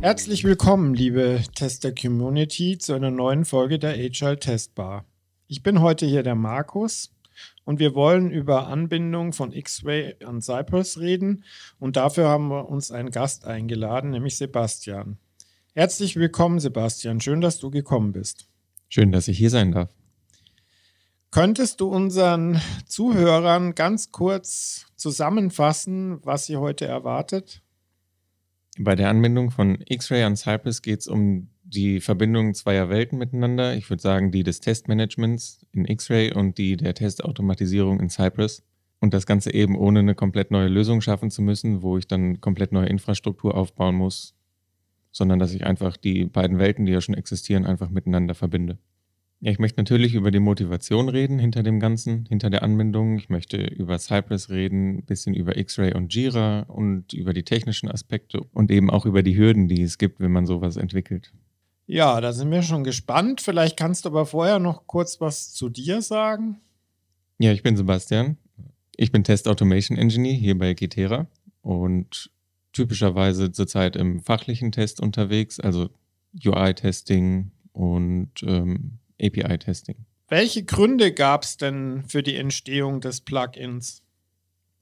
Herzlich willkommen, liebe Tester-Community, zu einer neuen Folge der Agile Testbar. Ich bin heute hier der Markus und wir wollen über Anbindung von X-Ray an Cypress reden und dafür haben wir uns einen Gast eingeladen, nämlich Sebastian. Herzlich willkommen, Sebastian. Schön, dass du gekommen bist. Schön, dass ich hier sein darf. Könntest du unseren Zuhörern ganz kurz zusammenfassen, was sie heute erwartet? Bei der Anbindung von X-Ray an Cypress geht es um die Verbindung zweier Welten miteinander. Ich würde sagen, die des Testmanagements in X-Ray und die der Testautomatisierung in Cypress. Und das Ganze eben ohne eine komplett neue Lösung schaffen zu müssen, wo ich dann komplett neue Infrastruktur aufbauen muss, sondern dass ich einfach die beiden Welten, die ja schon existieren, einfach miteinander verbinde. Ja, ich möchte natürlich über die Motivation reden hinter dem Ganzen, hinter der Anbindung. Ich möchte über Cypress reden, ein bisschen über X-Ray und Jira und über die technischen Aspekte und eben auch über die Hürden, die es gibt, wenn man sowas entwickelt. Ja, da sind wir schon gespannt. Vielleicht kannst du aber vorher noch kurz was zu dir sagen. Ja, ich bin Sebastian. Ich bin Test Automation Engineer hier bei Gitera und typischerweise zurzeit im fachlichen Test unterwegs, also UI-Testing und ähm, API-Testing. Welche Gründe gab es denn für die Entstehung des Plugins?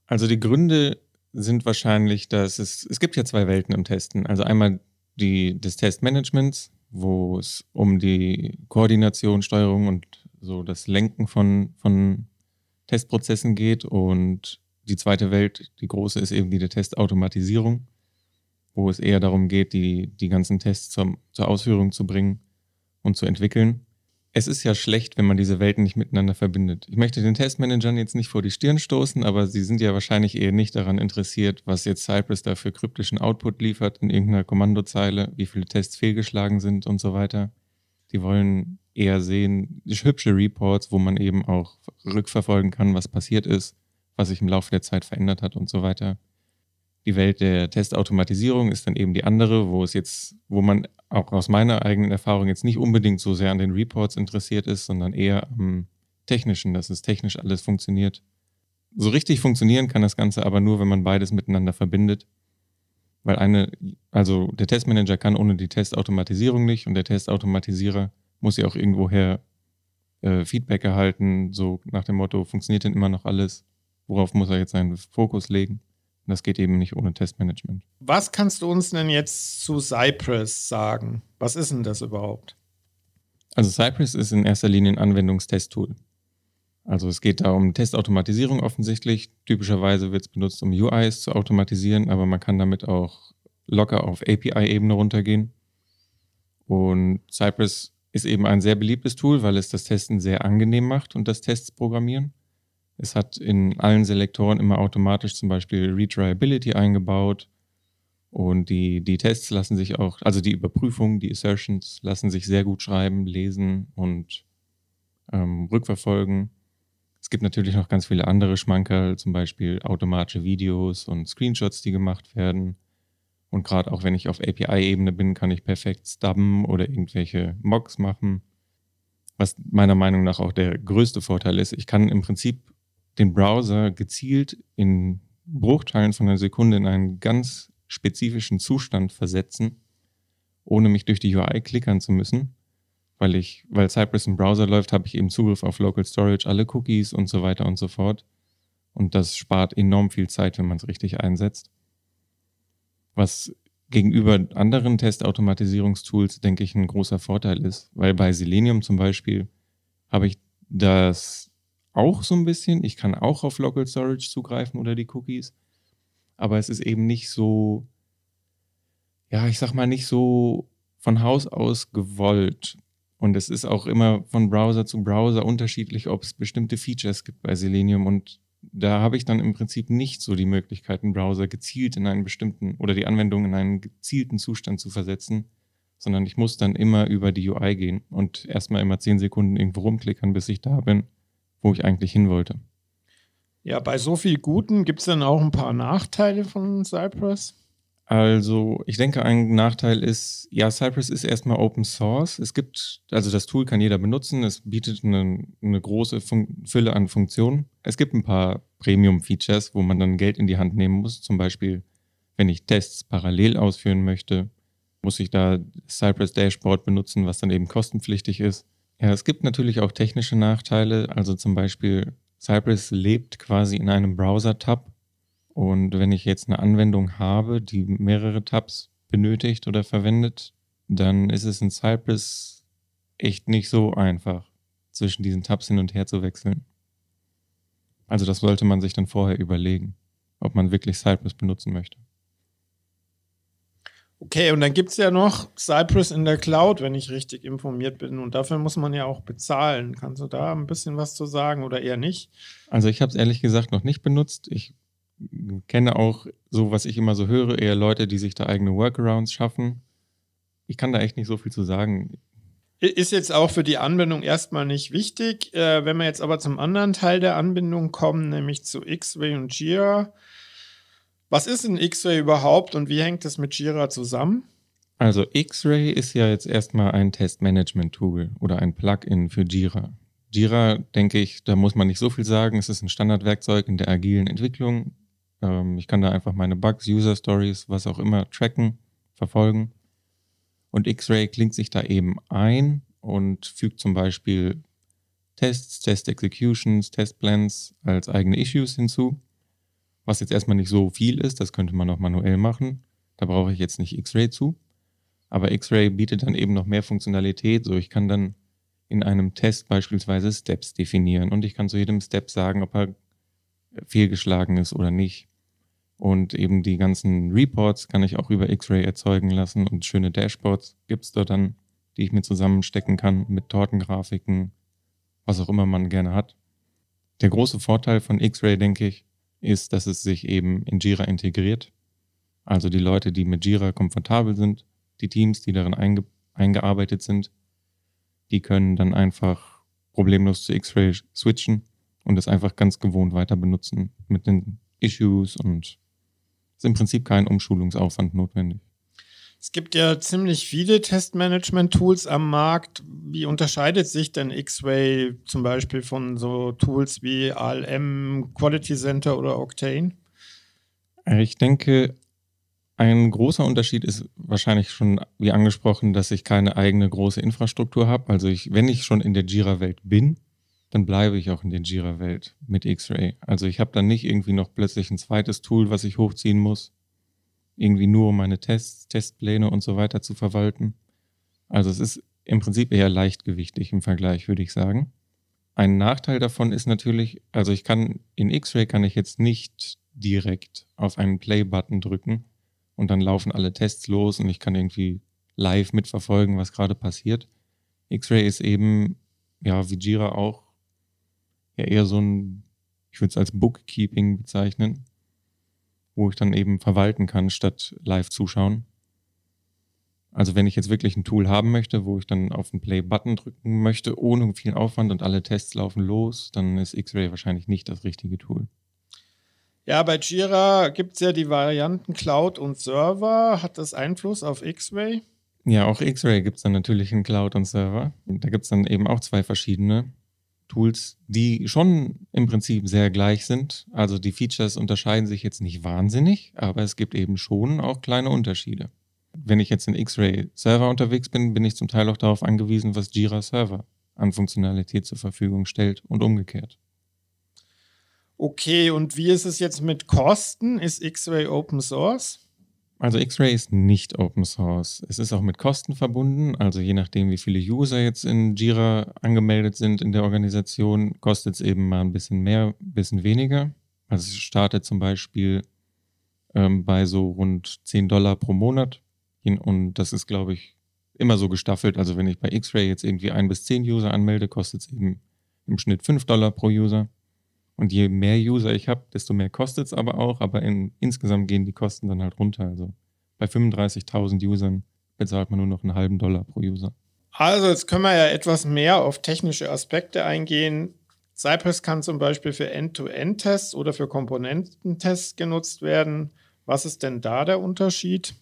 Also die Gründe sind wahrscheinlich, dass es, es gibt ja zwei Welten im Testen. Also einmal die des Testmanagements, wo es um die Koordination, Steuerung und so das Lenken von, von Testprozessen geht. Und die zweite Welt, die große, ist eben die der Testautomatisierung, wo es eher darum geht, die, die ganzen Tests zum, zur Ausführung zu bringen und zu entwickeln es ist ja schlecht, wenn man diese Welten nicht miteinander verbindet. Ich möchte den Testmanagern jetzt nicht vor die Stirn stoßen, aber sie sind ja wahrscheinlich eher nicht daran interessiert, was jetzt Cypress da für kryptischen Output liefert in irgendeiner Kommandozeile, wie viele Tests fehlgeschlagen sind und so weiter. Die wollen eher sehen, hübsche Reports, wo man eben auch rückverfolgen kann, was passiert ist, was sich im Laufe der Zeit verändert hat und so weiter. Die Welt der Testautomatisierung ist dann eben die andere, wo es jetzt, wo man auch aus meiner eigenen Erfahrung jetzt nicht unbedingt so sehr an den Reports interessiert ist, sondern eher am Technischen, dass es technisch alles funktioniert. So richtig funktionieren kann das Ganze aber nur, wenn man beides miteinander verbindet. Weil eine, also der Testmanager kann ohne die Testautomatisierung nicht und der Testautomatisierer muss ja auch irgendwoher äh, Feedback erhalten, so nach dem Motto, funktioniert denn immer noch alles? Worauf muss er jetzt seinen Fokus legen? Und das geht eben nicht ohne Testmanagement. Was kannst du uns denn jetzt zu Cypress sagen? Was ist denn das überhaupt? Also Cypress ist in erster Linie ein Anwendungstesttool. Also es geht da um Testautomatisierung offensichtlich. Typischerweise wird es benutzt, um UIs zu automatisieren, aber man kann damit auch locker auf API-Ebene runtergehen. Und Cypress ist eben ein sehr beliebtes Tool, weil es das Testen sehr angenehm macht und das Tests programmieren. Es hat in allen Selektoren immer automatisch zum Beispiel Retryability eingebaut. Und die, die Tests lassen sich auch, also die Überprüfungen, die Assertions lassen sich sehr gut schreiben, lesen und ähm, rückverfolgen. Es gibt natürlich noch ganz viele andere Schmankerl, zum Beispiel automatische Videos und Screenshots, die gemacht werden. Und gerade auch wenn ich auf API-Ebene bin, kann ich perfekt stubben oder irgendwelche Mocks machen. Was meiner Meinung nach auch der größte Vorteil ist. Ich kann im Prinzip den Browser gezielt in Bruchteilen von einer Sekunde in einen ganz spezifischen Zustand versetzen, ohne mich durch die UI klickern zu müssen. Weil ich, weil Cypress im Browser läuft, habe ich eben Zugriff auf Local Storage, alle Cookies und so weiter und so fort. Und das spart enorm viel Zeit, wenn man es richtig einsetzt. Was gegenüber anderen Testautomatisierungstools, denke ich, ein großer Vorteil ist, weil bei Selenium zum Beispiel habe ich das auch so ein bisschen. Ich kann auch auf Local Storage zugreifen oder die Cookies. Aber es ist eben nicht so, ja, ich sag mal, nicht so von Haus aus gewollt. Und es ist auch immer von Browser zu Browser unterschiedlich, ob es bestimmte Features gibt bei Selenium. Und da habe ich dann im Prinzip nicht so die Möglichkeit, einen Browser gezielt in einen bestimmten oder die Anwendung in einen gezielten Zustand zu versetzen, sondern ich muss dann immer über die UI gehen und erstmal immer zehn Sekunden irgendwo rumklickern, bis ich da bin wo ich eigentlich hin wollte. Ja, bei so viel Guten gibt es dann auch ein paar Nachteile von Cypress. Also, ich denke, ein Nachteil ist, ja, Cypress ist erstmal Open Source. Es gibt, also das Tool kann jeder benutzen. Es bietet eine, eine große Fun Fülle an Funktionen. Es gibt ein paar Premium-Features, wo man dann Geld in die Hand nehmen muss. Zum Beispiel, wenn ich Tests parallel ausführen möchte, muss ich da Cypress Dashboard benutzen, was dann eben kostenpflichtig ist. Ja, es gibt natürlich auch technische Nachteile. Also zum Beispiel, Cypress lebt quasi in einem Browser-Tab. Und wenn ich jetzt eine Anwendung habe, die mehrere Tabs benötigt oder verwendet, dann ist es in Cypress echt nicht so einfach, zwischen diesen Tabs hin und her zu wechseln. Also das sollte man sich dann vorher überlegen, ob man wirklich Cypress benutzen möchte. Okay, und dann gibt es ja noch Cypress in der Cloud, wenn ich richtig informiert bin. Und dafür muss man ja auch bezahlen. Kannst du da ein bisschen was zu sagen oder eher nicht? Also ich habe es ehrlich gesagt noch nicht benutzt. Ich kenne auch so, was ich immer so höre, eher Leute, die sich da eigene Workarounds schaffen. Ich kann da echt nicht so viel zu sagen. Ist jetzt auch für die Anbindung erstmal nicht wichtig. Äh, wenn wir jetzt aber zum anderen Teil der Anbindung kommen, nämlich zu X-Ray und Jira, was ist ein X-Ray überhaupt und wie hängt es mit Jira zusammen? Also X-Ray ist ja jetzt erstmal ein Testmanagement-Tool oder ein Plugin für Jira. Jira, denke ich, da muss man nicht so viel sagen. Es ist ein Standardwerkzeug in der agilen Entwicklung. Ähm, ich kann da einfach meine Bugs, User Stories, was auch immer tracken, verfolgen. Und X-Ray klingt sich da eben ein und fügt zum Beispiel Tests, Test Executions, Test-Plans als eigene Issues hinzu was jetzt erstmal nicht so viel ist, das könnte man noch manuell machen. Da brauche ich jetzt nicht X-Ray zu. Aber X-Ray bietet dann eben noch mehr Funktionalität. So, ich kann dann in einem Test beispielsweise Steps definieren und ich kann zu jedem Step sagen, ob er fehlgeschlagen ist oder nicht. Und eben die ganzen Reports kann ich auch über X-Ray erzeugen lassen und schöne Dashboards gibt es da dann, die ich mir zusammenstecken kann mit Tortengrafiken, was auch immer man gerne hat. Der große Vorteil von X-Ray, denke ich, ist, dass es sich eben in Jira integriert. Also die Leute, die mit Jira komfortabel sind, die Teams, die darin einge eingearbeitet sind, die können dann einfach problemlos zu X-Ray switchen und es einfach ganz gewohnt weiter benutzen mit den Issues und ist im Prinzip kein Umschulungsaufwand notwendig. Es gibt ja ziemlich viele Testmanagement-Tools am Markt. Wie unterscheidet sich denn X-Ray zum Beispiel von so Tools wie ALM, Quality Center oder Octane? Ich denke, ein großer Unterschied ist wahrscheinlich schon, wie angesprochen, dass ich keine eigene große Infrastruktur habe. Also ich, wenn ich schon in der Jira-Welt bin, dann bleibe ich auch in der Jira-Welt mit X-Ray. Also ich habe dann nicht irgendwie noch plötzlich ein zweites Tool, was ich hochziehen muss, irgendwie nur um meine Tests, Testpläne und so weiter zu verwalten. Also es ist im Prinzip eher leichtgewichtig im Vergleich, würde ich sagen. Ein Nachteil davon ist natürlich, also ich kann in X-Ray kann ich jetzt nicht direkt auf einen Play-Button drücken und dann laufen alle Tests los und ich kann irgendwie live mitverfolgen, was gerade passiert. X-Ray ist eben, ja, wie Jira auch, ja eher so ein, ich würde es als Bookkeeping bezeichnen wo ich dann eben verwalten kann, statt live zuschauen. Also wenn ich jetzt wirklich ein Tool haben möchte, wo ich dann auf den Play-Button drücken möchte, ohne viel Aufwand und alle Tests laufen los, dann ist X-Ray wahrscheinlich nicht das richtige Tool. Ja, bei Jira gibt es ja die Varianten Cloud und Server. Hat das Einfluss auf X-Ray? Ja, auch X-Ray gibt es dann natürlich in Cloud und Server. Da gibt es dann eben auch zwei verschiedene. Tools, die schon im Prinzip sehr gleich sind. Also die Features unterscheiden sich jetzt nicht wahnsinnig, aber es gibt eben schon auch kleine Unterschiede. Wenn ich jetzt in X-Ray Server unterwegs bin, bin ich zum Teil auch darauf angewiesen, was Jira Server an Funktionalität zur Verfügung stellt und umgekehrt. Okay, und wie ist es jetzt mit Kosten? Ist X-Ray Open Source? Also X-Ray ist nicht Open Source. Es ist auch mit Kosten verbunden. Also je nachdem, wie viele User jetzt in Jira angemeldet sind in der Organisation, kostet es eben mal ein bisschen mehr, ein bisschen weniger. Also es startet zum Beispiel ähm, bei so rund 10 Dollar pro Monat. Und das ist, glaube ich, immer so gestaffelt. Also wenn ich bei X-Ray jetzt irgendwie ein bis zehn User anmelde, kostet es eben im Schnitt 5 Dollar pro User. Und je mehr User ich habe, desto mehr kostet es aber auch. Aber in, insgesamt gehen die Kosten dann halt runter. Also bei 35.000 Usern bezahlt man nur noch einen halben Dollar pro User. Also jetzt können wir ja etwas mehr auf technische Aspekte eingehen. Cypress kann zum Beispiel für End-to-End-Tests oder für Komponententests genutzt werden. Was ist denn da der Unterschied?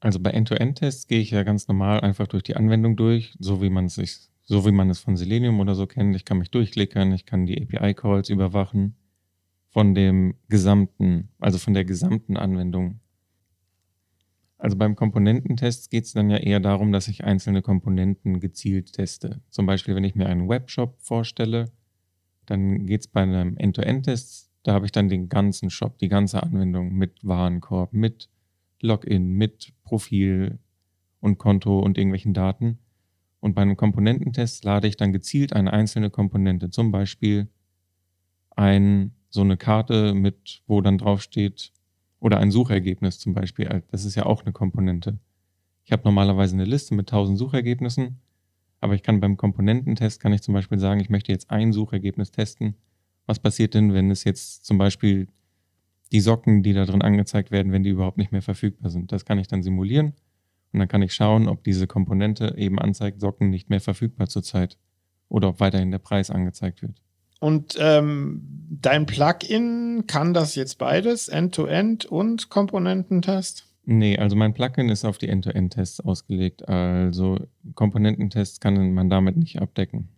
Also bei End-to-End-Tests gehe ich ja ganz normal einfach durch die Anwendung durch, so wie man es sich so wie man es von Selenium oder so kennt. Ich kann mich durchklicken, ich kann die API-Calls überwachen von dem gesamten, also von der gesamten Anwendung. Also beim Komponententest geht es dann ja eher darum, dass ich einzelne Komponenten gezielt teste. Zum Beispiel, wenn ich mir einen Webshop vorstelle, dann geht es bei einem End-to-End-Test, da habe ich dann den ganzen Shop, die ganze Anwendung mit Warenkorb, mit Login, mit Profil und Konto und irgendwelchen Daten. Und bei einem Komponententest lade ich dann gezielt eine einzelne Komponente, zum Beispiel ein, so eine Karte mit, wo dann draufsteht, oder ein Suchergebnis zum Beispiel. Äh, das ist ja auch eine Komponente. Ich habe normalerweise eine Liste mit 1000 Suchergebnissen, aber ich kann beim Komponententest, kann ich zum Beispiel sagen, ich möchte jetzt ein Suchergebnis testen. Was passiert denn, wenn es jetzt zum Beispiel die Socken, die da drin angezeigt werden, wenn die überhaupt nicht mehr verfügbar sind? Das kann ich dann simulieren und dann kann ich schauen, ob diese Komponente eben anzeigt, Socken nicht mehr verfügbar zurzeit oder ob weiterhin der Preis angezeigt wird. Und ähm, dein Plugin kann das jetzt beides, End-to-End -End und Komponententest? Nee, also mein Plugin ist auf die End-to-End-Tests ausgelegt. Also Komponententests kann man damit nicht abdecken.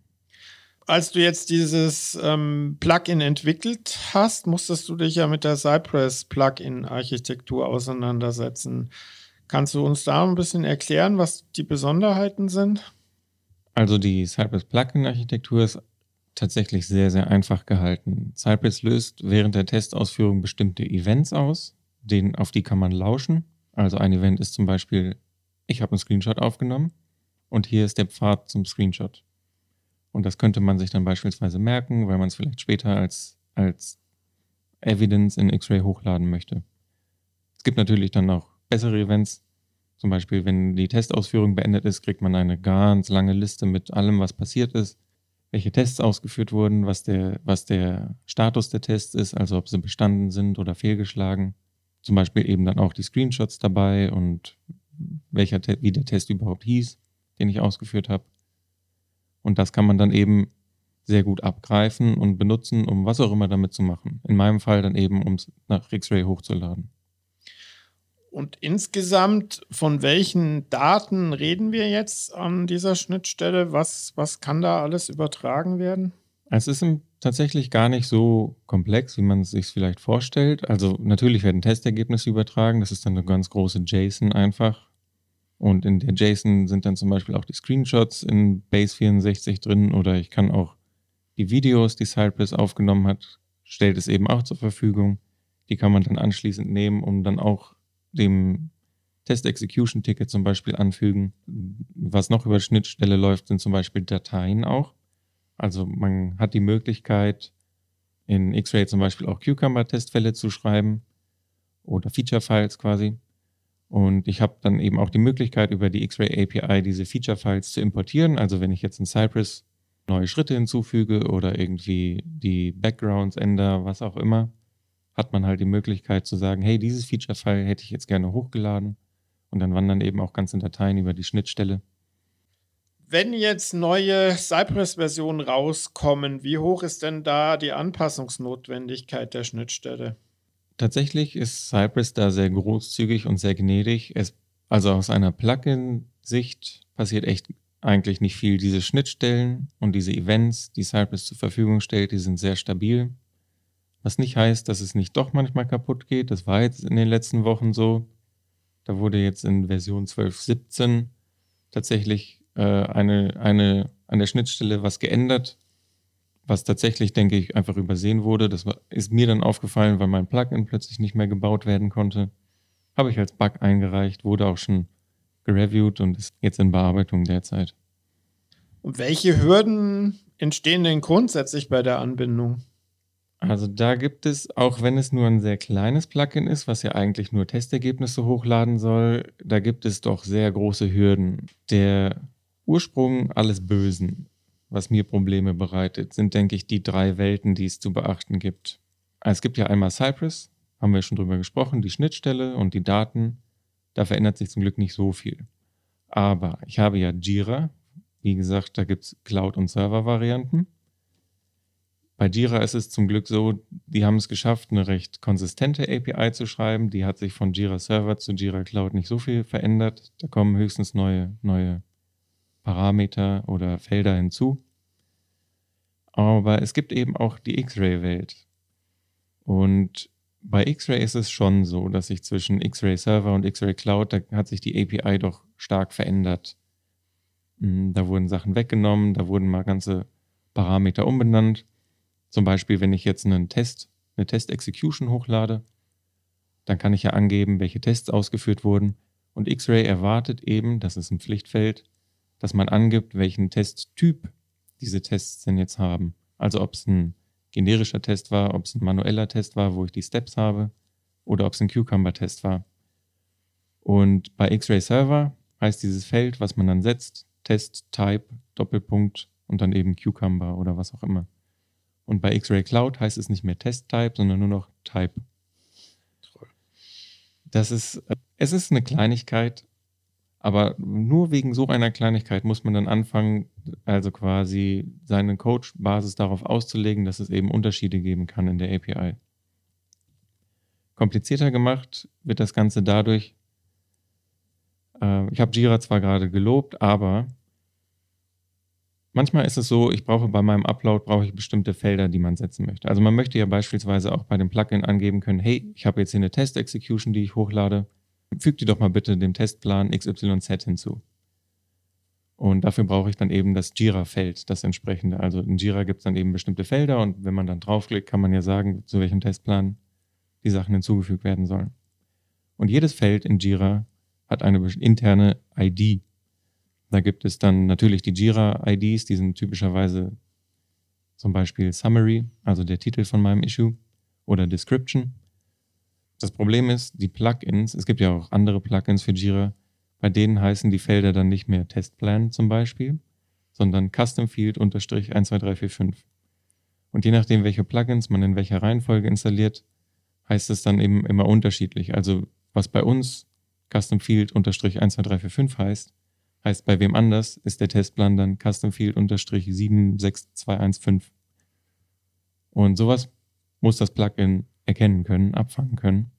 Als du jetzt dieses ähm, Plugin entwickelt hast, musstest du dich ja mit der Cypress-Plugin-Architektur auseinandersetzen. Kannst du uns da ein bisschen erklären, was die Besonderheiten sind? Also die Cypress Plugin-Architektur ist tatsächlich sehr, sehr einfach gehalten. Cypress löst während der Testausführung bestimmte Events aus, denen, auf die kann man lauschen. Also ein Event ist zum Beispiel, ich habe einen Screenshot aufgenommen und hier ist der Pfad zum Screenshot. Und das könnte man sich dann beispielsweise merken, weil man es vielleicht später als, als Evidence in X-Ray hochladen möchte. Es gibt natürlich dann auch bessere Events. Zum Beispiel, wenn die Testausführung beendet ist, kriegt man eine ganz lange Liste mit allem, was passiert ist, welche Tests ausgeführt wurden, was der, was der Status der Tests ist, also ob sie bestanden sind oder fehlgeschlagen. Zum Beispiel eben dann auch die Screenshots dabei und welcher, wie der Test überhaupt hieß, den ich ausgeführt habe. Und das kann man dann eben sehr gut abgreifen und benutzen, um was auch immer damit zu machen. In meinem Fall dann eben, um es nach X-Ray hochzuladen. Und insgesamt, von welchen Daten reden wir jetzt an dieser Schnittstelle? Was, was kann da alles übertragen werden? Es ist tatsächlich gar nicht so komplex, wie man es sich vielleicht vorstellt. Also natürlich werden Testergebnisse übertragen. Das ist dann eine ganz große JSON einfach. Und in der JSON sind dann zum Beispiel auch die Screenshots in Base 64 drin oder ich kann auch die Videos, die Cypress aufgenommen hat, stellt es eben auch zur Verfügung. Die kann man dann anschließend nehmen, um dann auch dem Test Execution Ticket zum Beispiel anfügen. Was noch über Schnittstelle läuft, sind zum Beispiel Dateien auch. Also man hat die Möglichkeit, in X-Ray zum Beispiel auch Cucumber-Testfälle zu schreiben oder Feature-Files quasi. Und ich habe dann eben auch die Möglichkeit, über die X-Ray API diese Feature-Files zu importieren. Also wenn ich jetzt in Cypress neue Schritte hinzufüge oder irgendwie die Backgrounds ändere, was auch immer, hat man halt die Möglichkeit zu sagen, hey, dieses Feature-File hätte ich jetzt gerne hochgeladen. Und dann wandern eben auch ganze Dateien über die Schnittstelle. Wenn jetzt neue Cypress-Versionen rauskommen, wie hoch ist denn da die Anpassungsnotwendigkeit der Schnittstelle? Tatsächlich ist Cypress da sehr großzügig und sehr gnädig. Es, also aus einer Plugin-Sicht passiert echt eigentlich nicht viel. Diese Schnittstellen und diese Events, die Cypress zur Verfügung stellt, die sind sehr stabil. Was nicht heißt, dass es nicht doch manchmal kaputt geht. Das war jetzt in den letzten Wochen so. Da wurde jetzt in Version 12.17 tatsächlich äh, eine, eine, an der Schnittstelle was geändert, was tatsächlich, denke ich, einfach übersehen wurde. Das ist mir dann aufgefallen, weil mein Plugin plötzlich nicht mehr gebaut werden konnte. Habe ich als Bug eingereicht, wurde auch schon gereviewt und ist jetzt in Bearbeitung derzeit. Und welche Hürden entstehen denn grundsätzlich bei der Anbindung? Also da gibt es, auch wenn es nur ein sehr kleines Plugin ist, was ja eigentlich nur Testergebnisse hochladen soll, da gibt es doch sehr große Hürden. Der Ursprung alles Bösen, was mir Probleme bereitet, sind, denke ich, die drei Welten, die es zu beachten gibt. Es gibt ja einmal Cypress, haben wir schon drüber gesprochen, die Schnittstelle und die Daten. Da verändert sich zum Glück nicht so viel. Aber ich habe ja Jira, wie gesagt, da gibt es Cloud- und Server-Varianten. Bei Jira ist es zum Glück so, die haben es geschafft, eine recht konsistente API zu schreiben. Die hat sich von Jira Server zu Jira Cloud nicht so viel verändert. Da kommen höchstens neue, neue Parameter oder Felder hinzu. Aber es gibt eben auch die X-Ray-Welt. Und bei X-Ray ist es schon so, dass sich zwischen X-Ray Server und X-Ray Cloud, da hat sich die API doch stark verändert. Hm, da wurden Sachen weggenommen, da wurden mal ganze Parameter umbenannt. Zum Beispiel, wenn ich jetzt einen Test, eine Test-Execution hochlade, dann kann ich ja angeben, welche Tests ausgeführt wurden. Und X-Ray erwartet eben, das ist ein Pflichtfeld, dass man angibt, welchen Testtyp diese Tests denn jetzt haben. Also ob es ein generischer Test war, ob es ein manueller Test war, wo ich die Steps habe, oder ob es ein Cucumber-Test war. Und bei X-Ray Server heißt dieses Feld, was man dann setzt, Test Type Doppelpunkt und dann eben Cucumber oder was auch immer. Und bei X-Ray Cloud heißt es nicht mehr Test-Type, sondern nur noch Type. Toll. Das ist, äh, es ist eine Kleinigkeit, aber nur wegen so einer Kleinigkeit muss man dann anfangen, also quasi seine Coach-Basis darauf auszulegen, dass es eben Unterschiede geben kann in der API. Komplizierter gemacht wird das Ganze dadurch, äh, ich habe Jira zwar gerade gelobt, aber Manchmal ist es so, ich brauche bei meinem Upload brauche ich bestimmte Felder, die man setzen möchte. Also man möchte ja beispielsweise auch bei dem Plugin angeben können, hey, ich habe jetzt hier eine Test-Execution, die ich hochlade, füg die doch mal bitte dem Testplan XYZ hinzu. Und dafür brauche ich dann eben das Jira-Feld, das entsprechende. Also in Jira gibt es dann eben bestimmte Felder und wenn man dann draufklickt, kann man ja sagen, zu welchem Testplan die Sachen hinzugefügt werden sollen. Und jedes Feld in Jira hat eine interne ID, da gibt es dann natürlich die Jira-IDs, die sind typischerweise zum Beispiel Summary, also der Titel von meinem Issue oder Description. Das Problem ist, die Plugins, es gibt ja auch andere Plugins für Jira, bei denen heißen die Felder dann nicht mehr Testplan zum Beispiel, sondern Custom Field unterstrich 12345. Und je nachdem, welche Plugins man in welcher Reihenfolge installiert, heißt es dann eben immer unterschiedlich. Also was bei uns Custom Field unterstrich 12345 heißt, Heißt, bei wem anders ist der Testplan dann Custom Field unterstrich 76215. Und sowas muss das Plugin erkennen können, abfangen können.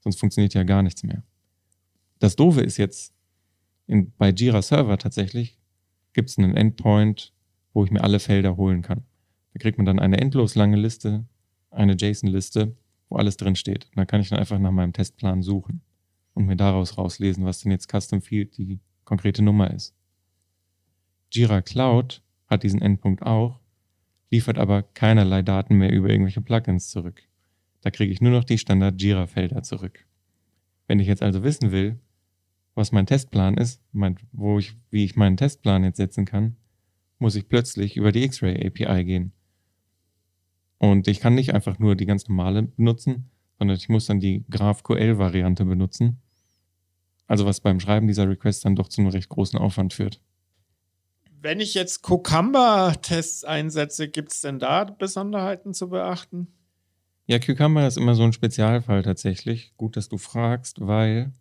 Sonst funktioniert ja gar nichts mehr. Das Doofe ist jetzt, in, bei Jira Server tatsächlich gibt es einen Endpoint, wo ich mir alle Felder holen kann. Da kriegt man dann eine endlos lange Liste, eine JSON-Liste, wo alles drin steht. Da kann ich dann einfach nach meinem Testplan suchen und mir daraus rauslesen, was denn jetzt Custom Field die konkrete Nummer ist. Jira Cloud hat diesen Endpunkt auch, liefert aber keinerlei Daten mehr über irgendwelche Plugins zurück. Da kriege ich nur noch die Standard Jira-Felder zurück. Wenn ich jetzt also wissen will, was mein Testplan ist, mein, wo ich, wie ich meinen Testplan jetzt setzen kann, muss ich plötzlich über die X-Ray API gehen. Und ich kann nicht einfach nur die ganz normale benutzen, sondern ich muss dann die GraphQL-Variante benutzen, also was beim Schreiben dieser Requests dann doch zu einem recht großen Aufwand führt. Wenn ich jetzt Cucumber-Tests einsetze, gibt es denn da Besonderheiten zu beachten? Ja, Cucumber ist immer so ein Spezialfall tatsächlich. Gut, dass du fragst, weil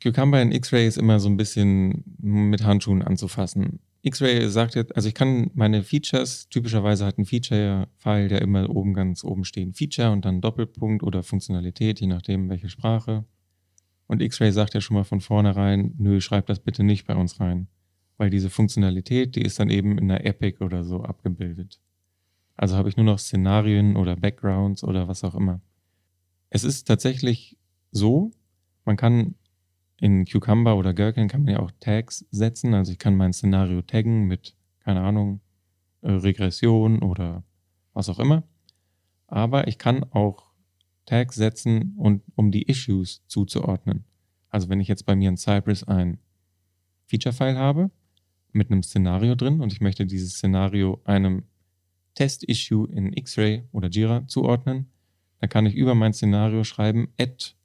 Cucumber in X-Ray ist immer so ein bisschen mit Handschuhen anzufassen. X-Ray sagt jetzt, also ich kann meine Features, typischerweise hat ein Feature-File, der immer oben ganz oben stehen, Feature und dann Doppelpunkt oder Funktionalität, je nachdem welche Sprache. Und X-Ray sagt ja schon mal von vornherein, nö, schreib das bitte nicht bei uns rein. Weil diese Funktionalität, die ist dann eben in der Epic oder so abgebildet. Also habe ich nur noch Szenarien oder Backgrounds oder was auch immer. Es ist tatsächlich so, man kann in Cucumber oder Gherkin kann man ja auch Tags setzen. Also ich kann mein Szenario taggen mit, keine Ahnung, äh, Regression oder was auch immer. Aber ich kann auch Tags setzen und um die Issues zuzuordnen. Also wenn ich jetzt bei mir in Cypress ein Feature-File habe mit einem Szenario drin und ich möchte dieses Szenario einem Test-Issue in X-Ray oder Jira zuordnen, dann kann ich über mein Szenario schreiben at,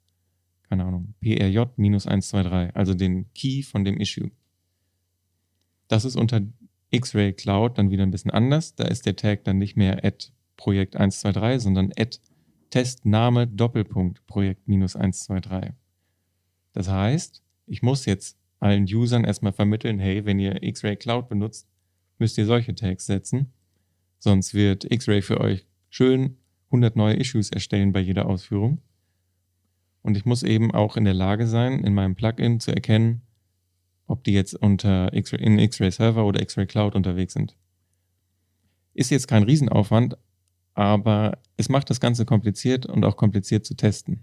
keine Ahnung, prj-123, also den Key von dem Issue. Das ist unter X-Ray Cloud dann wieder ein bisschen anders. Da ist der Tag dann nicht mehr at Projekt 123, sondern at Testname Doppelpunkt Projekt minus 123. Das heißt, ich muss jetzt allen Usern erstmal vermitteln, hey, wenn ihr X-Ray Cloud benutzt, müsst ihr solche Tags setzen. Sonst wird X-Ray für euch schön 100 neue Issues erstellen bei jeder Ausführung. Und ich muss eben auch in der Lage sein, in meinem Plugin zu erkennen, ob die jetzt unter X in X-Ray Server oder X-Ray Cloud unterwegs sind. Ist jetzt kein Riesenaufwand, aber es macht das Ganze kompliziert und auch kompliziert zu testen.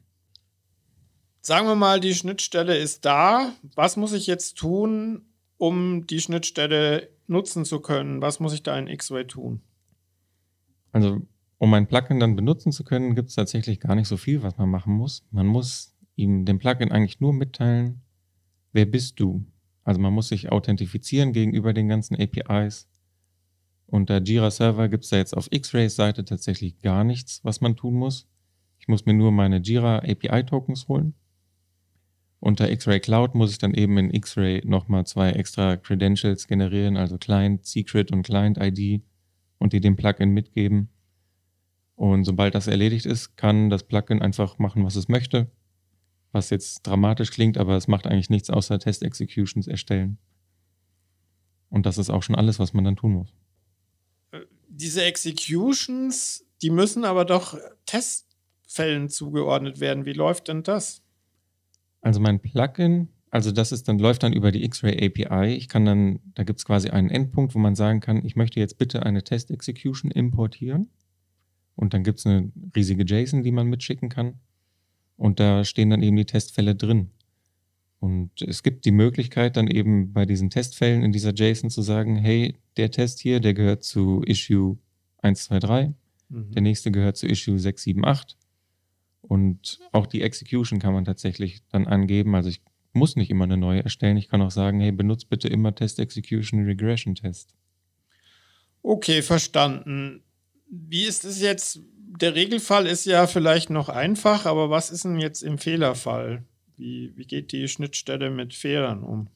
Sagen wir mal, die Schnittstelle ist da. Was muss ich jetzt tun, um die Schnittstelle nutzen zu können? Was muss ich da in X-Ray tun? Also, um ein Plugin dann benutzen zu können, gibt es tatsächlich gar nicht so viel, was man machen muss. Man muss ihm dem Plugin eigentlich nur mitteilen, wer bist du? Also man muss sich authentifizieren gegenüber den ganzen APIs. Unter Jira Server gibt es da jetzt auf x ray Seite tatsächlich gar nichts, was man tun muss. Ich muss mir nur meine Jira API Tokens holen. Unter X-Ray Cloud muss ich dann eben in X-Ray nochmal zwei extra Credentials generieren, also Client Secret und Client ID und die dem Plugin mitgeben. Und sobald das erledigt ist, kann das Plugin einfach machen, was es möchte. Was jetzt dramatisch klingt, aber es macht eigentlich nichts außer Test Executions erstellen. Und das ist auch schon alles, was man dann tun muss diese Executions, die müssen aber doch Testfällen zugeordnet werden. Wie läuft denn das? Also mein Plugin, also das ist dann, läuft dann über die X-Ray API. Ich kann dann, da gibt es quasi einen Endpunkt, wo man sagen kann, ich möchte jetzt bitte eine Test-Execution importieren. Und dann gibt es eine riesige JSON, die man mitschicken kann. Und da stehen dann eben die Testfälle drin. Und es gibt die Möglichkeit, dann eben bei diesen Testfällen in dieser JSON zu sagen, hey, der Test hier, der gehört zu Issue 123, mhm. der nächste gehört zu Issue 678. Und auch die Execution kann man tatsächlich dann angeben. Also ich muss nicht immer eine neue erstellen. Ich kann auch sagen, hey, benutzt bitte immer Test Execution Regression Test. Okay, verstanden. Wie ist es jetzt? Der Regelfall ist ja vielleicht noch einfach, aber was ist denn jetzt im Fehlerfall? Wie, wie geht die Schnittstelle mit Fehlern um?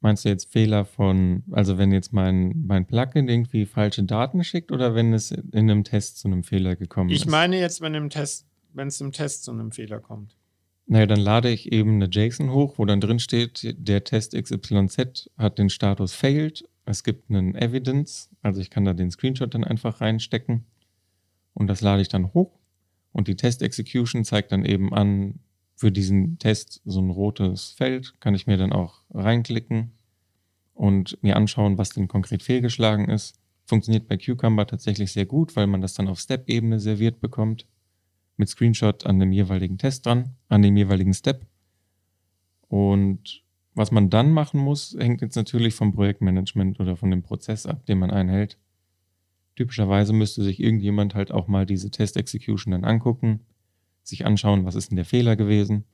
Meinst du jetzt Fehler von, also wenn jetzt mein, mein Plugin irgendwie falsche Daten schickt oder wenn es in einem Test zu einem Fehler gekommen ich ist? Ich meine jetzt, wenn im Test, wenn es im Test zu einem Fehler kommt. Naja, dann lade ich eben eine JSON hoch, wo dann drin steht, der Test XYZ hat den Status failed. Es gibt einen Evidence, also ich kann da den Screenshot dann einfach reinstecken und das lade ich dann hoch. Und die Test Execution zeigt dann eben an, für diesen Test so ein rotes Feld, kann ich mir dann auch reinklicken und mir anschauen, was denn konkret fehlgeschlagen ist. Funktioniert bei Cucumber tatsächlich sehr gut, weil man das dann auf Step-Ebene serviert bekommt, mit Screenshot an dem jeweiligen Test dran, an dem jeweiligen Step. Und was man dann machen muss, hängt jetzt natürlich vom Projektmanagement oder von dem Prozess ab, den man einhält. Typischerweise müsste sich irgendjemand halt auch mal diese Test-Execution dann angucken sich anschauen, was ist denn der Fehler gewesen.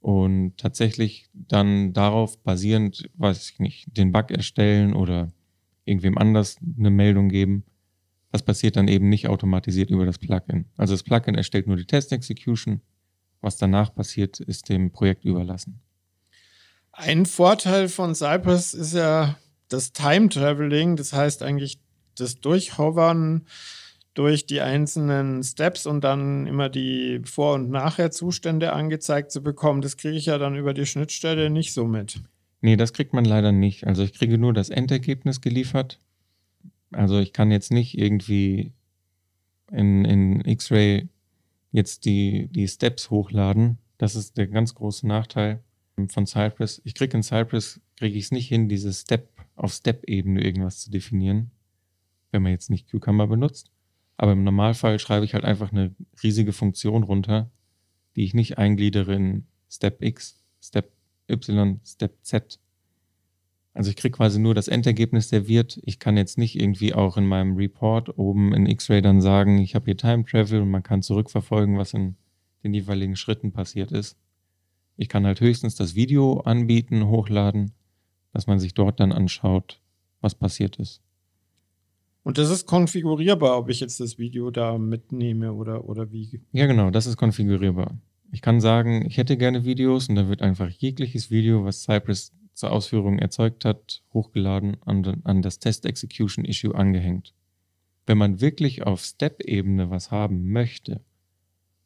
Und tatsächlich dann darauf basierend, weiß ich nicht, den Bug erstellen oder irgendwem anders eine Meldung geben. Das passiert dann eben nicht automatisiert über das Plugin. Also das Plugin erstellt nur die Test-Execution. Was danach passiert, ist dem Projekt überlassen. Ein Vorteil von Cypress ist ja das Time Traveling, das heißt eigentlich das Durchhovern durch die einzelnen Steps und dann immer die Vor- und Nachher-Zustände angezeigt zu bekommen. Das kriege ich ja dann über die Schnittstelle nicht so mit. Nee, das kriegt man leider nicht. Also ich kriege nur das Endergebnis geliefert. Also ich kann jetzt nicht irgendwie in, in X-Ray jetzt die, die Steps hochladen. Das ist der ganz große Nachteil von Cypress. Ich kriege in Cypress, kriege ich es nicht hin, diese Step auf Step-Ebene irgendwas zu definieren, wenn man jetzt nicht Cucumber benutzt. Aber im Normalfall schreibe ich halt einfach eine riesige Funktion runter, die ich nicht eingliedere in Step X, Step Y, Step Z. Also ich kriege quasi nur das Endergebnis der Wirt. Ich kann jetzt nicht irgendwie auch in meinem Report oben in X-Ray dann sagen, ich habe hier Time Travel und man kann zurückverfolgen, was in den jeweiligen Schritten passiert ist. Ich kann halt höchstens das Video anbieten, hochladen, dass man sich dort dann anschaut, was passiert ist. Und das ist konfigurierbar, ob ich jetzt das Video da mitnehme oder, oder wie. Ja, genau, das ist konfigurierbar. Ich kann sagen, ich hätte gerne Videos und dann wird einfach jegliches Video, was Cypress zur Ausführung erzeugt hat, hochgeladen und an das Test Execution Issue angehängt. Wenn man wirklich auf Step-Ebene was haben möchte,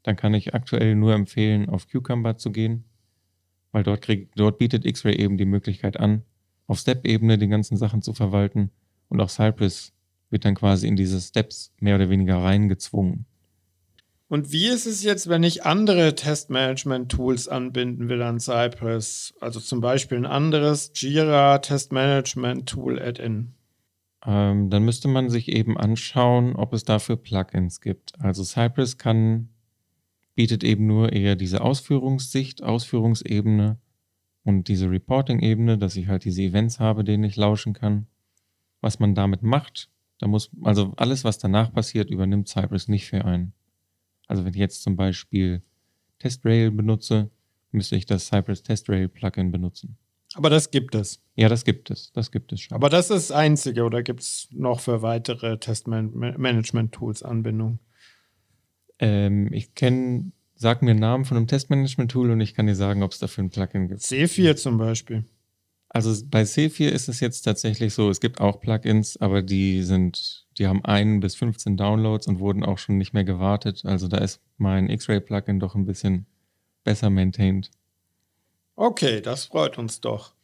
dann kann ich aktuell nur empfehlen, auf Cucumber zu gehen, weil dort, krieg, dort bietet X-Ray eben die Möglichkeit an, auf Step-Ebene die ganzen Sachen zu verwalten und auch Cypress wird dann quasi in diese Steps mehr oder weniger reingezwungen. Und wie ist es jetzt, wenn ich andere Testmanagement-Tools anbinden will an Cypress? Also zum Beispiel ein anderes Jira Testmanagement-Tool Add-in? Ähm, dann müsste man sich eben anschauen, ob es dafür Plugins gibt. Also Cypress kann, bietet eben nur eher diese Ausführungssicht, Ausführungsebene und diese Reporting-Ebene, dass ich halt diese Events habe, denen ich lauschen kann. Was man damit macht, da muss, also alles, was danach passiert, übernimmt Cypress nicht für einen. Also wenn ich jetzt zum Beispiel TestRail benutze, müsste ich das Cypress TestRail Plugin benutzen. Aber das gibt es. Ja, das gibt es. Das gibt es schon. Aber das ist das einzige oder gibt es noch für weitere Testmanagement-Tools Anbindung? Ähm, ich kenne, sag mir einen Namen von einem Testmanagement-Tool und ich kann dir sagen, ob es dafür ein Plugin gibt. C4 zum Beispiel. Also bei C4 ist es jetzt tatsächlich so, es gibt auch Plugins, aber die sind, die haben 1 bis 15 Downloads und wurden auch schon nicht mehr gewartet. Also da ist mein X-Ray-Plugin doch ein bisschen besser maintained. Okay, das freut uns doch.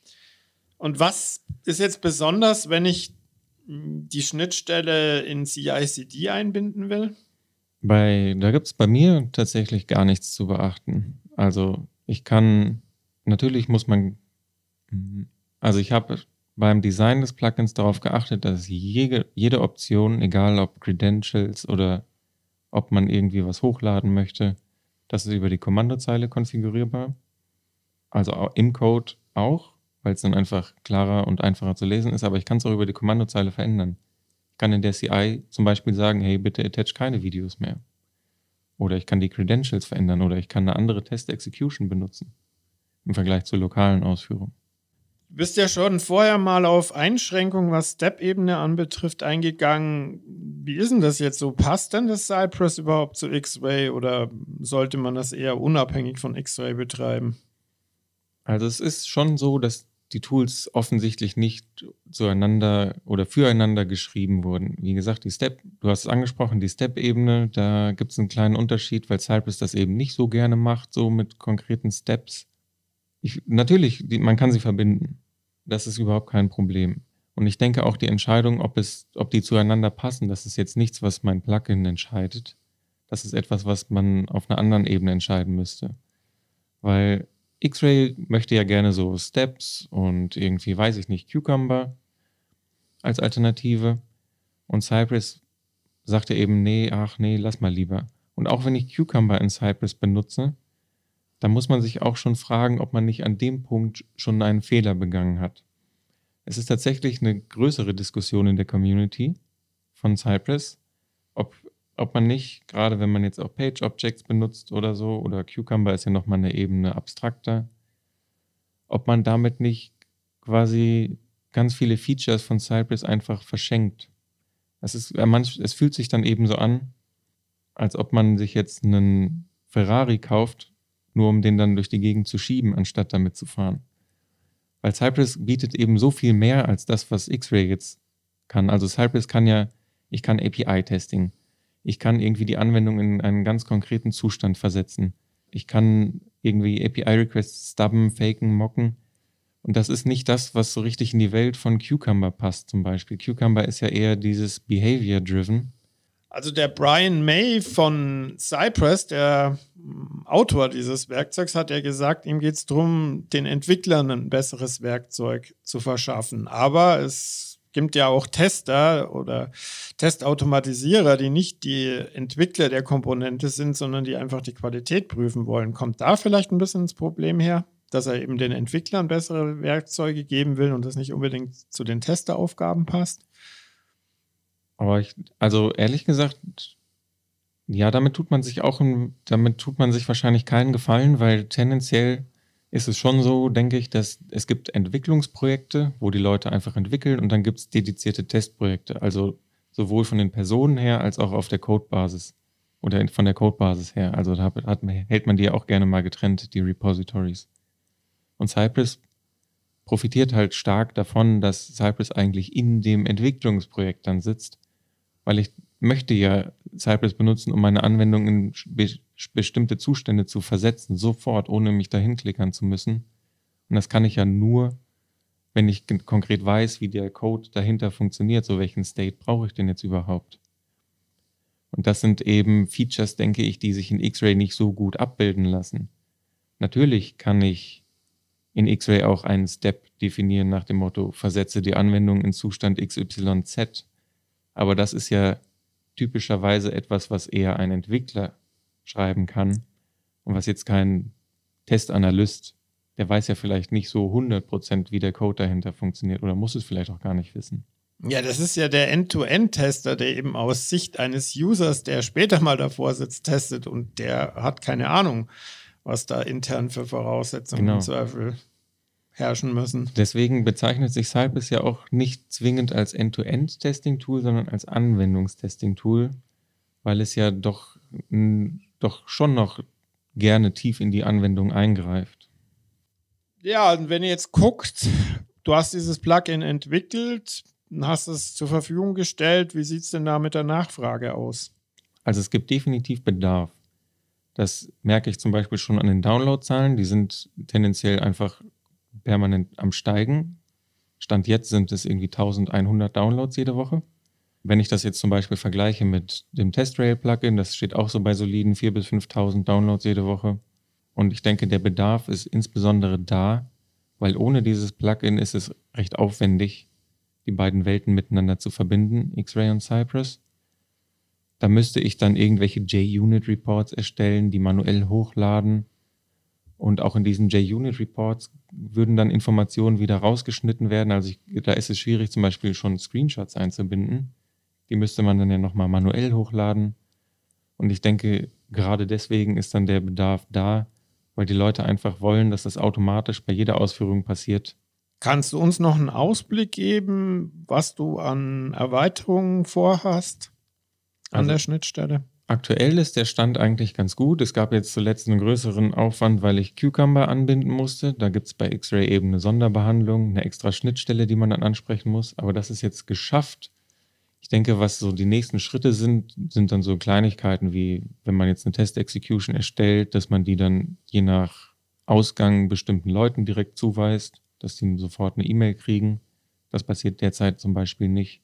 Und was ist jetzt besonders, wenn ich die Schnittstelle in CI/CD einbinden will? Bei, da gibt es bei mir tatsächlich gar nichts zu beachten. Also ich kann, natürlich muss man mhm, also ich habe beim Design des Plugins darauf geachtet, dass jede, jede Option, egal ob Credentials oder ob man irgendwie was hochladen möchte, das ist über die Kommandozeile konfigurierbar. Also im Code auch, weil es dann einfach klarer und einfacher zu lesen ist, aber ich kann es auch über die Kommandozeile verändern. Ich kann in der CI zum Beispiel sagen, hey, bitte attach keine Videos mehr. Oder ich kann die Credentials verändern oder ich kann eine andere Test-Execution benutzen im Vergleich zur lokalen Ausführung bist ja schon vorher mal auf Einschränkungen, was Step-Ebene anbetrifft, eingegangen. Wie ist denn das jetzt so? Passt denn das Cypress überhaupt zu X-Ray oder sollte man das eher unabhängig von X-Ray betreiben? Also es ist schon so, dass die Tools offensichtlich nicht zueinander oder füreinander geschrieben wurden. Wie gesagt, die Step, du hast es angesprochen, die Step-Ebene, da gibt es einen kleinen Unterschied, weil Cypress das eben nicht so gerne macht, so mit konkreten Steps ich, natürlich, die, man kann sie verbinden. Das ist überhaupt kein Problem. Und ich denke auch die Entscheidung, ob, es, ob die zueinander passen, das ist jetzt nichts, was mein Plugin entscheidet. Das ist etwas, was man auf einer anderen Ebene entscheiden müsste. Weil X-Ray möchte ja gerne so Steps und irgendwie, weiß ich nicht, Cucumber als Alternative. Und Cypress sagte eben, nee, ach nee, lass mal lieber. Und auch wenn ich Cucumber in Cypress benutze, da muss man sich auch schon fragen, ob man nicht an dem Punkt schon einen Fehler begangen hat. Es ist tatsächlich eine größere Diskussion in der Community von Cypress, ob, ob man nicht, gerade wenn man jetzt auch Page Objects benutzt oder so, oder Cucumber ist ja nochmal eine Ebene abstrakter, ob man damit nicht quasi ganz viele Features von Cypress einfach verschenkt. Es, ist, äh, es fühlt sich dann eben so an, als ob man sich jetzt einen Ferrari kauft nur um den dann durch die Gegend zu schieben, anstatt damit zu fahren. Weil Cypress bietet eben so viel mehr als das, was X-Ray jetzt kann. Also Cypress kann ja, ich kann API-Testing, ich kann irgendwie die Anwendung in einen ganz konkreten Zustand versetzen, ich kann irgendwie API-Requests stubben, faken, mocken. Und das ist nicht das, was so richtig in die Welt von Cucumber passt zum Beispiel. Cucumber ist ja eher dieses Behavior-driven also der Brian May von Cypress, der mm, Autor dieses Werkzeugs, hat ja gesagt, ihm geht es darum, den Entwicklern ein besseres Werkzeug zu verschaffen. Aber es gibt ja auch Tester oder Testautomatisierer, die nicht die Entwickler der Komponente sind, sondern die einfach die Qualität prüfen wollen. Kommt da vielleicht ein bisschen ins Problem her? dass er eben den Entwicklern bessere Werkzeuge geben will und das nicht unbedingt zu den Testeraufgaben passt? Aber ich, also ehrlich gesagt, ja, damit tut man sich auch, damit tut man sich wahrscheinlich keinen Gefallen, weil tendenziell ist es schon so, denke ich, dass es gibt Entwicklungsprojekte, wo die Leute einfach entwickeln und dann gibt es dedizierte Testprojekte, also sowohl von den Personen her als auch auf der Codebasis oder von der Codebasis her. Also da hat, hält man die auch gerne mal getrennt, die Repositories. Und Cypress profitiert halt stark davon, dass Cypress eigentlich in dem Entwicklungsprojekt dann sitzt weil ich möchte ja Cypress benutzen, um meine Anwendung in be bestimmte Zustände zu versetzen, sofort, ohne mich dahin klickern zu müssen. Und das kann ich ja nur, wenn ich konkret weiß, wie der Code dahinter funktioniert, so welchen State brauche ich denn jetzt überhaupt. Und das sind eben Features, denke ich, die sich in X-Ray nicht so gut abbilden lassen. Natürlich kann ich in X-Ray auch einen Step definieren nach dem Motto, versetze die Anwendung in Zustand XYZ aber das ist ja typischerweise etwas, was eher ein Entwickler schreiben kann und was jetzt kein Testanalyst, der weiß ja vielleicht nicht so 100% wie der Code dahinter funktioniert oder muss es vielleicht auch gar nicht wissen. Ja, das ist ja der End-to-End-Tester, der eben aus Sicht eines Users, der später mal davor sitzt, testet und der hat keine Ahnung, was da intern für Voraussetzungen genau. im Zweifel herrschen müssen. Deswegen bezeichnet sich Cypress ja auch nicht zwingend als End-to-End-Testing-Tool, sondern als Anwendungstesting-Tool, weil es ja doch, doch schon noch gerne tief in die Anwendung eingreift. Ja, und wenn ihr jetzt guckt, du hast dieses Plugin entwickelt, hast es zur Verfügung gestellt. Wie sieht es denn da mit der Nachfrage aus? Also es gibt definitiv Bedarf. Das merke ich zum Beispiel schon an den Downloadzahlen. Die sind tendenziell einfach permanent am Steigen. Stand jetzt sind es irgendwie 1100 Downloads jede Woche. Wenn ich das jetzt zum Beispiel vergleiche mit dem Testrail-Plugin, das steht auch so bei soliden 4.000 bis 5.000 Downloads jede Woche. Und ich denke, der Bedarf ist insbesondere da, weil ohne dieses Plugin ist es recht aufwendig, die beiden Welten miteinander zu verbinden, X-Ray und Cypress. Da müsste ich dann irgendwelche JUnit-Reports erstellen, die manuell hochladen. Und auch in diesen JUnit-Reports würden dann Informationen wieder rausgeschnitten werden. Also ich, da ist es schwierig, zum Beispiel schon Screenshots einzubinden. Die müsste man dann ja nochmal manuell hochladen. Und ich denke, gerade deswegen ist dann der Bedarf da, weil die Leute einfach wollen, dass das automatisch bei jeder Ausführung passiert. Kannst du uns noch einen Ausblick geben, was du an Erweiterungen vorhast an also, der Schnittstelle? aktuell ist der Stand eigentlich ganz gut. Es gab jetzt zuletzt einen größeren Aufwand, weil ich Cucumber anbinden musste. Da gibt es bei X-Ray eben eine Sonderbehandlung, eine extra Schnittstelle, die man dann ansprechen muss. Aber das ist jetzt geschafft. Ich denke, was so die nächsten Schritte sind, sind dann so Kleinigkeiten wie, wenn man jetzt eine Test-Execution erstellt, dass man die dann je nach Ausgang bestimmten Leuten direkt zuweist, dass die sofort eine E-Mail kriegen. Das passiert derzeit zum Beispiel nicht.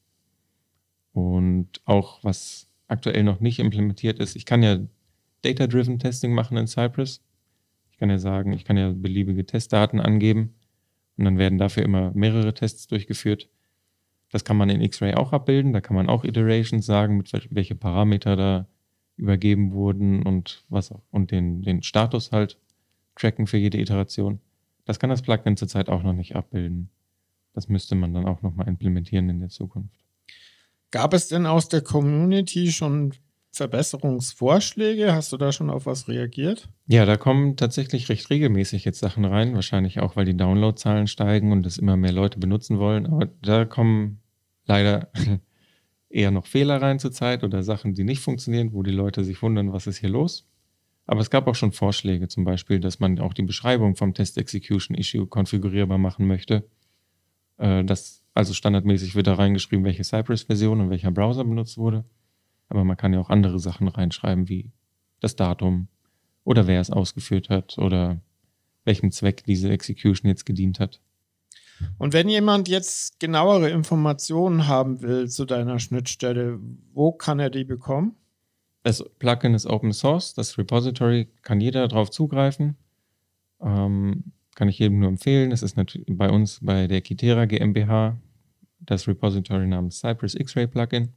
Und auch was aktuell noch nicht implementiert ist. Ich kann ja Data-Driven Testing machen in Cypress. Ich kann ja sagen, ich kann ja beliebige Testdaten angeben und dann werden dafür immer mehrere Tests durchgeführt. Das kann man in X-Ray auch abbilden. Da kann man auch Iterations sagen, mit welche Parameter da übergeben wurden und was auch, und den, den Status halt tracken für jede Iteration. Das kann das Plugin zurzeit auch noch nicht abbilden. Das müsste man dann auch nochmal implementieren in der Zukunft. Gab es denn aus der Community schon Verbesserungsvorschläge? Hast du da schon auf was reagiert? Ja, da kommen tatsächlich recht regelmäßig jetzt Sachen rein. Wahrscheinlich auch, weil die Downloadzahlen steigen und es immer mehr Leute benutzen wollen. Aber da kommen leider eher noch Fehler rein zurzeit oder Sachen, die nicht funktionieren, wo die Leute sich wundern, was ist hier los. Aber es gab auch schon Vorschläge, zum Beispiel, dass man auch die Beschreibung vom Test Execution Issue konfigurierbar machen möchte. Äh, das also standardmäßig wird da reingeschrieben, welche Cypress-Version und welcher Browser benutzt wurde. Aber man kann ja auch andere Sachen reinschreiben, wie das Datum oder wer es ausgeführt hat oder welchem Zweck diese Execution jetzt gedient hat. Und wenn jemand jetzt genauere Informationen haben will zu deiner Schnittstelle, wo kann er die bekommen? Das Plugin ist Open Source, das Repository kann jeder darauf zugreifen. Ähm, kann ich jedem nur empfehlen. Es ist bei uns bei der Kitera GmbH das Repository namens Cypress X-Ray Plugin.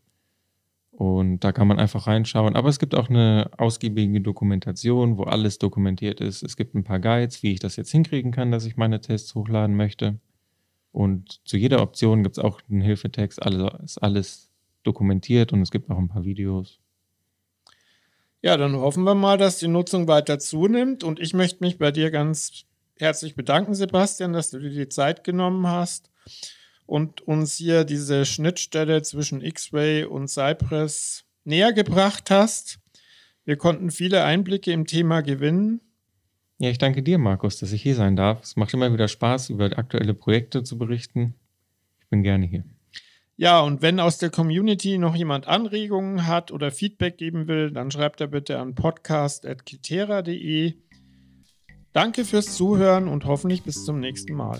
Und da kann man einfach reinschauen. Aber es gibt auch eine ausgiebige Dokumentation, wo alles dokumentiert ist. Es gibt ein paar Guides, wie ich das jetzt hinkriegen kann, dass ich meine Tests hochladen möchte. Und zu jeder Option gibt es auch einen Hilfetext. Alles ist alles dokumentiert und es gibt auch ein paar Videos. Ja, dann hoffen wir mal, dass die Nutzung weiter zunimmt. Und ich möchte mich bei dir ganz herzlich bedanken, Sebastian, dass du dir die Zeit genommen hast und uns hier diese Schnittstelle zwischen X-Ray und Cypress näher gebracht hast. Wir konnten viele Einblicke im Thema gewinnen. Ja, ich danke dir, Markus, dass ich hier sein darf. Es macht immer wieder Spaß, über aktuelle Projekte zu berichten. Ich bin gerne hier. Ja, und wenn aus der Community noch jemand Anregungen hat oder Feedback geben will, dann schreibt er bitte an podcast.kitera.de. Danke fürs Zuhören und hoffentlich bis zum nächsten Mal.